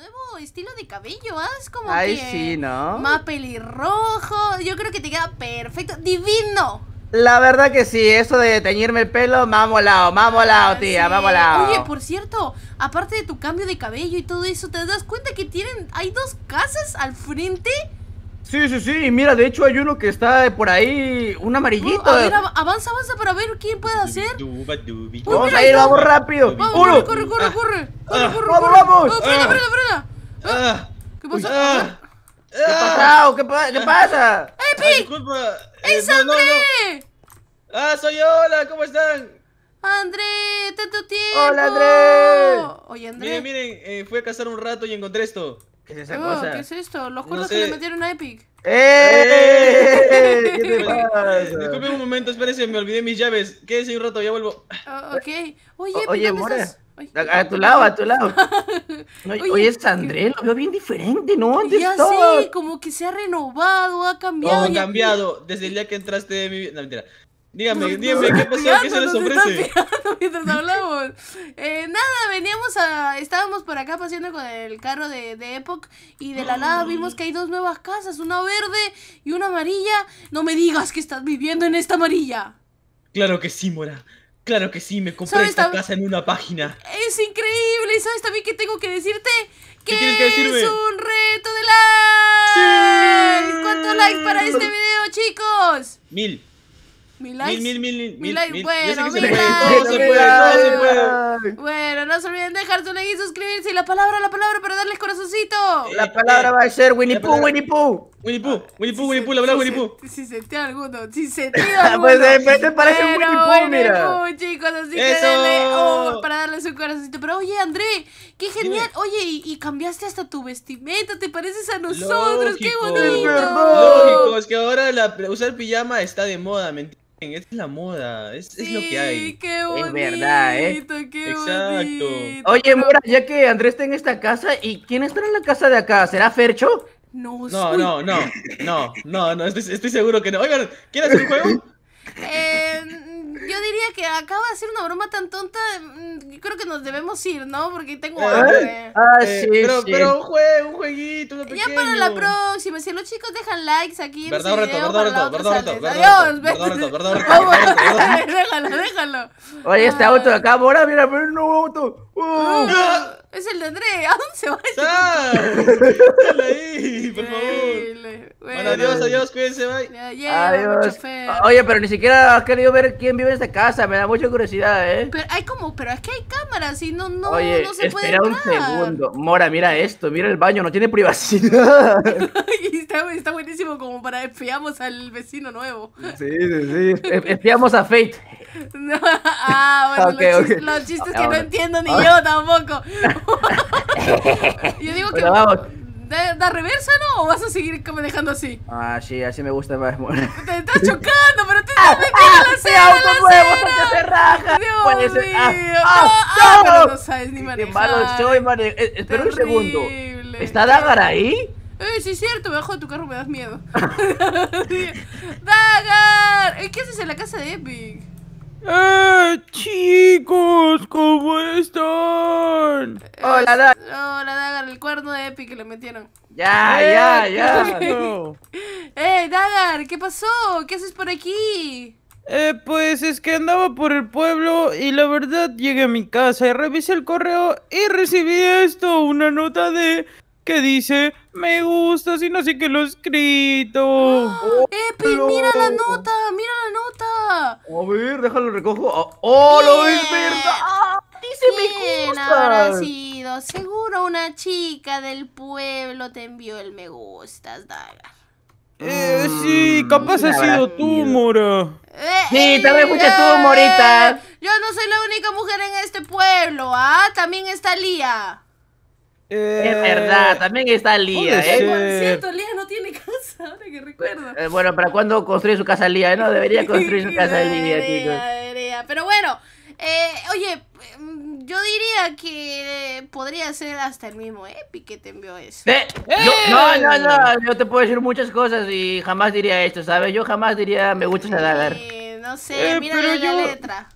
nuevo estilo de cabello, ¿ah? Es como Ay, que sí, ¿no? Más pelirrojo. Yo creo que te queda perfecto. ¡Divino! La verdad que sí, eso de teñirme el pelo me ha molado, me ha ah, molado, tía, me ha molado. Oye, por cierto, aparte de tu cambio de cabello y todo eso, ¿te das cuenta que tienen, hay dos casas al frente? Sí, sí, sí, mira, de hecho hay uno que está por ahí, un amarillito. Uh, a ver, avanza, avanza para ver quién puede hacer. vamos a ir, vamos rápido. Vamos, uno. corre, corre, corre, ah. Ah. corre, Vamos, vamos. Oh, frena, ah. frena, ¿Qué pasa? ¿Qué pasado? ¿Qué, pasa? ¡Epi! ¡Eh, disculpa. ¡Es eh, André! ¡Ah, soy yo! Hola, ¿cómo están? ¡André! ¡Tanto tiempo! ¡Hola, André! Oye, André. Miren, miren, eh, fui a cazar un rato y encontré esto. Oh, ¿Qué es esto? Los cuernos que le metieron a Epic. ¡Eh! ¿Qué te pasa? Disculpe un momento, espérese, me olvidé mis llaves. Quédese un rato, ya vuelvo. Oh, ok. Oye, o pues Oye, Mora. A, tu lado, a tu lado. oye, oye, es André, lo veo bien diferente, ¿no? ¿Dónde ya sé, como que se ha renovado, ha cambiado. No, ha cambiado. Desde el día que entraste de mi vida. No, mentira. Dígame, dígame qué pasó, qué se les ofrece. Mientras hablamos. Eh, nada, veníamos a. Estábamos por acá paseando con el carro de, de Epoch y de la nada vimos que hay dos nuevas casas, una verde y una amarilla. No me digas que estás viviendo en esta amarilla. Claro que sí, Mora. Claro que sí, me compré esta casa en una página. Es increíble, ¿Y ¿sabes también que tengo que decirte? Que, que es un reto de likes. ¡Sí! ¿Cuántos likes para este video, chicos? Mil. Mil likes. Mil, mil, mil, mil. likes. Bueno, mil likes. Bueno, no se olviden de dejar su like y suscribirse. Y la palabra, la palabra para darles corazoncito. Eh, la palabra va a eh, ser Winnie Pooh, Winnie Pooh. Ah, Winnie Pooh, Winnie Pooh, Winnie Pooh, la palabra Winnie Pooh. Si sentido alguno, Si sentido pues, alguno. pues eh, de parece un Winnie Pooh, mira. chicos, así que denle oh, para darles un corazoncito. Pero oye, André, qué genial. Oye, y, cambiaste hasta tu vestimenta, te pareces a nosotros, qué bonito. Lógico, es que ahora usar pijama está de moda, mentira es la moda, es, lo que hay. Qué es verdad, ¿eh? Exacto. Oye, Mora, ya que Andrés está en esta casa, ¿y quién estará en la casa de acá? ¿Será Fercho? No, no, no, no, no, no, estoy, seguro que no. Oigan, ¿quieres el juego? que acaba de hacer una broma tan tonta, creo que nos debemos ir, ¿no? Porque tengo Ah, sí, pero, un jueguito, Ya para la próxima, si los chicos dejan likes aquí en verdad, video, reto, perdón, reto, Adiós, Déjalo, déjalo. Oye, este auto acá, ahora mira, mira, un auto. Es el de André, ¿a dónde se va? ¡Sal! ahí, por favor! adiós, adiós, cuídense, bye. adiós. Oye, pero ni siquiera has querido ver quién vive en esta casa, me da mucha curiosidad, ¿eh? Pero hay como, pero es que hay cámaras y no, no, no se espera puede un segundo. Mora, mira esto, mira el baño, no tiene privacidad. está, está, buenísimo como para espiamos al vecino nuevo. Sí, sí, sí. Espiamos a Fate. No, ah, bueno, los, Chistes, los, chistes que ah, no entiendo ni ah. yo tampoco. yo digo que. Da, reversa, no? ¿O vas a seguir manejando así? Ah, sí, así me gusta más. Te estás chocando, pero te ah, estás metiendo a la acera, ¡Ah, la acera. Se raja. Dios mío. Ah, no, no, sabes ni manejar. Qué malo soy, eh, eh, Espera un segundo. ¿Está Dagar ahí? Eh, sí es cierto, me bajo de tu carro, me das miedo. ¡Dagar! Eh, ¿Qué haces en la casa de Epic? ¡Eh, chicos! ¿Cómo están? Hola, Dagar. Hola, Dagar, el cuerno de Epi que le metieron. Ya, eh, ya, ya. ¡Eh, Dagar! ¿Qué pasó? ¿Qué haces por aquí? Eh, pues es que andaba por el pueblo y la verdad llegué a mi casa y revisé el correo y recibí esto, una nota de Qué dice, me gusta, si no sé qué lo he escrito. ¡Ah! ¡Oh, mira la nota! ¡Mira la nota! A ver, déjalo recojo. Ah, ¡Oh, lo ves verdad! Ah, dice me gusta! ha sido? Seguro una chica del pueblo te envió el me gustas, Daga. Eh, sí, mm, capaz ha sido tú, Mora. Eh, sí, también fuiste tú, Morita. Eh, yo no soy la única mujer en este pueblo, ¿ah? También está Lía es eh, verdad, también está Lía. ¿eh? Por cierto, Lía no tiene casa, ahora que recuerdo. Eh, bueno, ¿para cuándo construye su casa Lía? No, debería construir su casa Lía, chicos. Debería. Pero bueno, eh, oye, mm, yo diría que podría ser hasta el mismo Epi que te envió eso. no, no, no, yo te puedo decir muchas cosas y jamás diría esto, ¿sabes? Yo jamás diría me gusta nadar. no sé, mira la letra.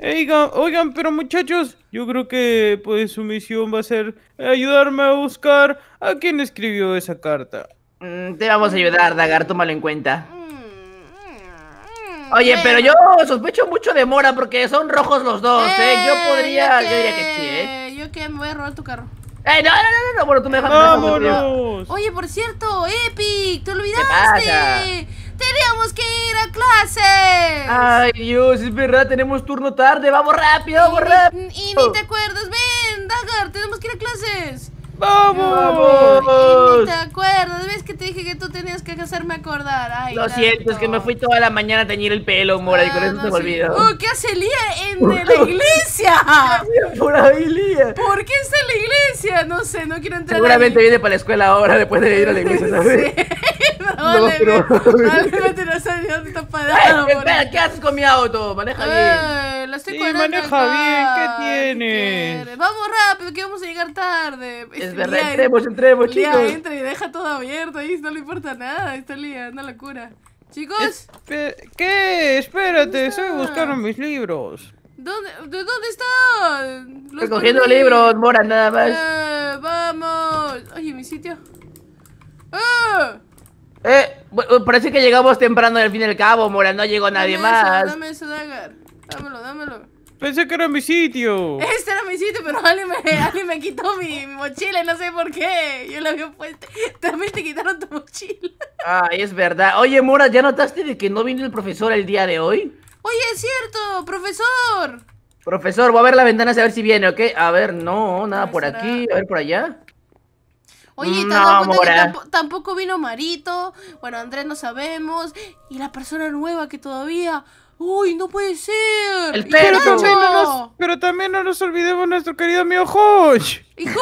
Oigan, oigan, pero muchachos, yo creo que pues su misión va a ser ayudarme a buscar a quien escribió esa carta. Mm, te vamos a ayudar, Dagar, tómalo en cuenta. Mm, mm, Oye, pero yo sospecho mucho de Mora porque son rojos los dos, ¿eh? Yo eh, podría... Yo, diría que sí, ¿eh? Yo que me voy a robar tu carro. ¡Eh, no, no, no, no! Bueno, tú me dejas... ¡Vámonos! Oye, por cierto, Epic, te olvidaste. ¡Te clases clase! ¡Ay, Dios! Es verdad, tenemos turno tarde. ¡Vamos rápido, vamos rápido! y ni te acuerdas. ¡Ven, dagar ¡Tenemos que ir a clases! ¡Vamos! y ni te acuerdas, ¿ves que te dije que tú tenías que hacerme acordar? Ay, Lo siento, es que me fui toda la mañana a teñir el pelo, Mora, y con eso ah, se ¿Qué hace Lía en la iglesia? Por ahí, Lía. ¿Por qué está en la iglesia? No sé, no quiero entrar Seguramente viene para la escuela ahora después de ir a la iglesia, ¿sabes? no, pero... Probablemente no dónde parado. espera, ¿qué haces con mi auto? Maneja bien. Eh, estoy sí, maneja bien, ¿qué tiene? vamos rápido, que vamos a llegar tarde. Es verdad, entremos, entremos, Lía, chicos. entra y deja todo abierto ahí, no le importa nada, está liando la cura. Chicos. ¿Qué? Espérate, estoy buscando mis libros. ¿Dónde, ¿De dónde están? Los Recogiendo libros, mora nada más. Eh, vamos. Oye, mi sitio. ¡Ah! Eh, parece que llegamos temprano al fin y al cabo, Mora, no llegó nadie más. dame eso, Dagar. Dámelo, dámelo. Pensé que era mi sitio. Este era mi sitio, pero alguien me, quitó mi, mochila y no sé por qué. Yo la había puesto. También te quitaron tu mochila. Ay, es verdad. Oye, Mora, ¿ya notaste de que no vino el profesor el día de hoy? Oye, es cierto, profesor. Profesor, voy a ver la ventana a ver si viene, ¿ok? A ver, no, nada por aquí, a ver por allá. Oye, tampoco vino Marito. Bueno, Andrés no sabemos. Y la persona nueva que todavía. ¡Uy, no puede ser! Pero también no nos, olvidemos nuestro querido mío, Hodge. ¡Hijo!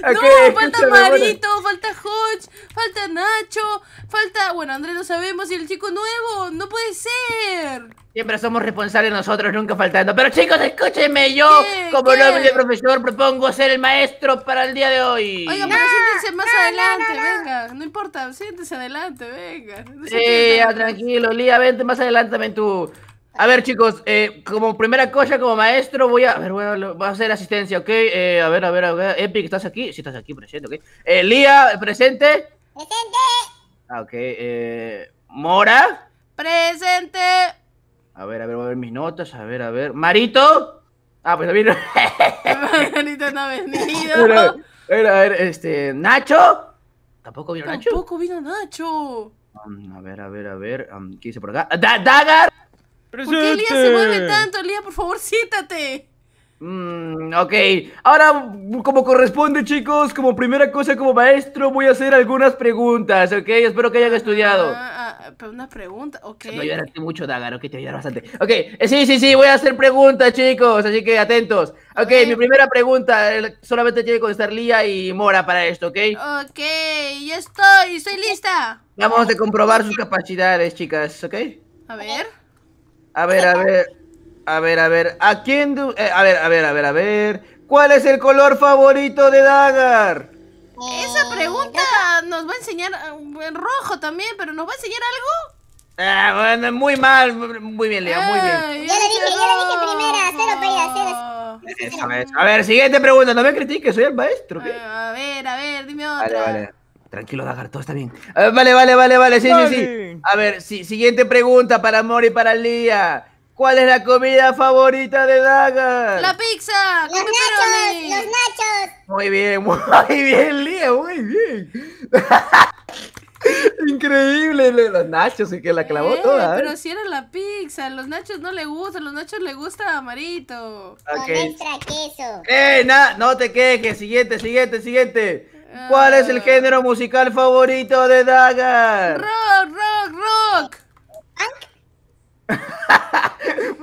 no, falta Marito, falta Hodge, falta Nacho, falta. Bueno, Andrés no sabemos y el chico nuevo, no puede ser. Siempre somos responsables nosotros, nunca faltando. Pero chicos, escúchenme, yo como de profesor propongo ser el maestro para el día de hoy. Oiga, no, siéntense más adelante, venga. No importa, siéntense adelante, venga. Sí, tranquilo, Lía, vente más adelante también tú. A ver, chicos, eh, como primera cosa, como maestro, voy a. A ver, bueno, voy a hacer asistencia, ¿ok? Eh, a ver, a ver, a ver. Epic, ¿estás aquí? Sí, estás aquí presente, ¿ok? Eh, Lía, presente. Presente. Ah, ok. Mora. Presente. A ver, a ver, voy a ver mis notas. A ver, a ver. ¿Marito? Ah, pues también. Marito no ha venido. A ver, a ver, este. ¿Nacho? ¿Tampoco vino Nacho? Tampoco vino Nacho. Mm, a ver, a ver, a ver. Um, ¿Qué dice por acá? ¡Da ¡Dagar! ¿Por qué Lía se mueve tanto? Lía, por favor, siéntate. Mmm, ok. Ahora, como corresponde, chicos, como primera cosa como maestro, voy a hacer algunas preguntas, ¿ok? Espero que hayan ah, estudiado. Ah, una pregunta, ok. No mucho, Dagar, ok, te voy bastante. Ok, eh, sí, sí, sí, voy a hacer preguntas, chicos, así que atentos. Ok, mi primera pregunta, solamente tiene que contestar Lía y Mora para esto, ¿ok? Ok, ya estoy, estoy lista. Vamos a comprobar sus capacidades, chicas, ¿ok? A ver. A ver, a ver, a ver, a ver, ¿a quién? Eh, a ver, a ver, a ver, a ver. ¿Cuál es el color favorito de Dagar? Esa oh, pregunta nos va a enseñar eh, en rojo también, pero ¿nos va a enseñar algo? Ah, bueno, muy mal, muy bien, Lía, muy bien. Ya lo dije, yo lo dije primera, cero pega, cero. A ver, siguiente pregunta, no me critiques, soy el maestro. Ah, a ver, a ver, dime otra. Tranquilo, Dagar, todo está bien. Ah, vale, vale, vale, vale, sí, sí, sí. A ver, siguiente pregunta para Mori y para Lía. ¿Cuál es la comida favorita de Daga? La pizza. Los nachos, los nachos. Muy bien, muy bien, Lía, muy bien. Increíble, los nachos y que la clavó eh, toda. ¿eh? Pero si era la pizza, los nachos no le gustan, los nachos le gusta a Marito. Con extra queso. Eh, no te quejes, siguiente, siguiente, siguiente. ¿Cuál es el ah. género musical favorito de Daga? Rock.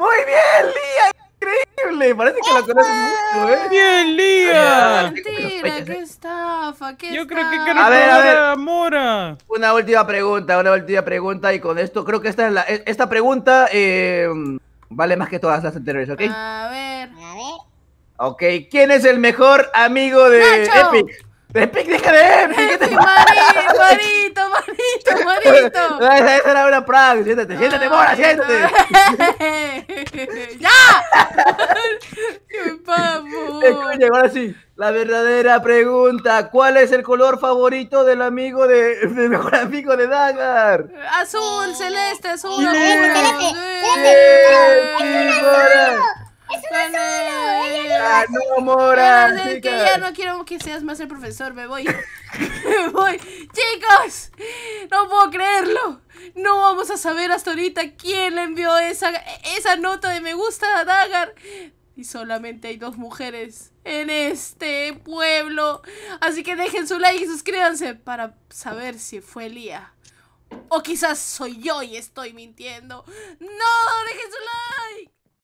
Muy bien, Lía, increíble. Parece que la conoces mucho, ¿eh? Bien, Lía. Mentira, qué estafa, qué Yo creo que quiero a ver, a ver. Mora. Una última pregunta, una última pregunta y con esto creo que esta la, e, esta pregunta eh, vale más que todas las anteriores, ¿ok? A ver. A ver. Ok, ¿quién es el mejor amigo de Epic? De Epic, deja de Epic, ¿qué te Marito, Marito, Marito. No, esa, era una prank. Siéntate, ah, siéntate, mora, siéntate. ¡Ya! ¡Vamos! Escuche, ahora sí. La verdadera pregunta: ¿Cuál es el color favorito del amigo de. del mejor amigo de Dagar? Azul, celeste, azul, azul. ¡Es un azul! ¡Es un azul! no, que ya no quiero que seas más el profesor, me voy. me voy. Chicos, no puedo creerlo. No vamos a saber hasta ahorita quién le envió esa, esa nota de me gusta a Dagar. Y solamente hay dos mujeres en este pueblo. Así que dejen su like y suscríbanse para saber si fue Lía. O quizás soy yo y estoy mintiendo. ¡No! ¡Dejen su like!